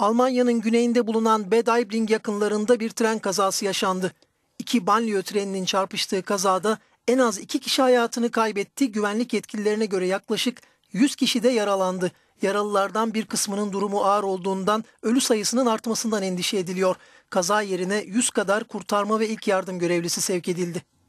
Almanya'nın güneyinde bulunan Bedaiblin yakınlarında bir tren kazası yaşandı. İki banliyö treninin çarpıştığı kazada en az iki kişi hayatını kaybetti. Güvenlik yetkililerine göre yaklaşık 100 kişi de yaralandı. Yaralılardan bir kısmının durumu ağır olduğundan ölü sayısının artmasından endişe ediliyor. Kaza yerine 100 kadar kurtarma ve ilk yardım görevlisi sevk edildi.